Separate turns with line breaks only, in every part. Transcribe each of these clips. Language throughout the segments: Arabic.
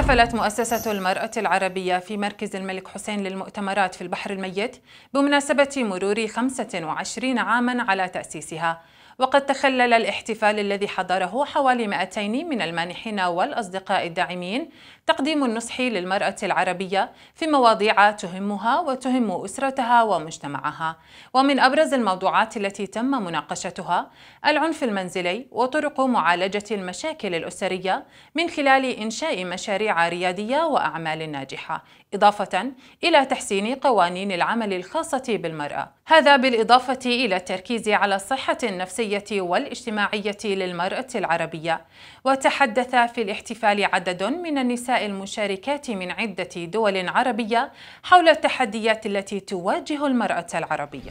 احتفلت مؤسسة المرأة العربية في مركز الملك حسين للمؤتمرات في البحر الميت بمناسبة مرور 25 عاما على تأسيسها وقد تخلل الاحتفال الذي حضره حوالي 200 من المانحين والأصدقاء الداعمين تقديم النصح للمرأة العربية في مواضيع تهمها وتهم أسرتها ومجتمعها ومن أبرز الموضوعات التي تم مناقشتها العنف المنزلي وطرق معالجة المشاكل الأسرية من خلال إنشاء مشاريع ريادية وأعمال ناجحة إضافة إلى تحسين قوانين العمل الخاصة بالمرأة هذا بالإضافة إلى التركيز على الصحة النفسية السياسية والاجتماعية للمرأة العربية وتحدث في الاحتفال عدد من النساء المشاركات من عدة دول عربية حول التحديات التي تواجه المرأة العربية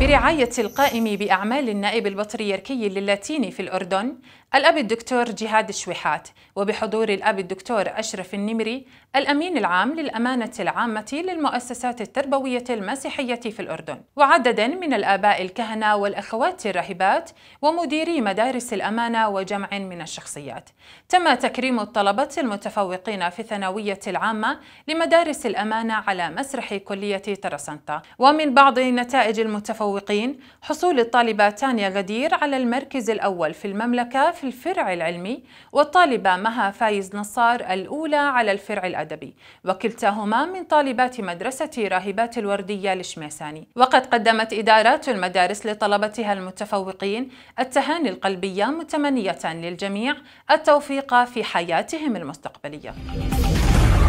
برعاية القائم بأعمال النائب البطريركي للاتيني في الأردن الأب الدكتور جهاد الشويحات وبحضور الأب الدكتور أشرف النمري الأمين العام للأمانة العامة للمؤسسات التربوية المسيحية في الأردن وعددا من الآباء الكهنة والأخوات الراهبات ومديري مدارس الأمانة وجمع من الشخصيات تم تكريم الطلبة المتفوقين في الثانوية العامة لمدارس الأمانة على مسرح كلية ترسنطة ومن بعض نتائج المتفوقين المتفوقين حصول الطالبة تانيا غدير على المركز الأول في المملكة في الفرع العلمي والطالبة مها فايز نصار الأولى على الفرع الأدبي وكلتاهما من طالبات مدرسة راهبات الوردية لشميساني وقد قدمت إدارات المدارس لطلبتها المتفوقين التهاني القلبية متمنية للجميع التوفيق في حياتهم المستقبلية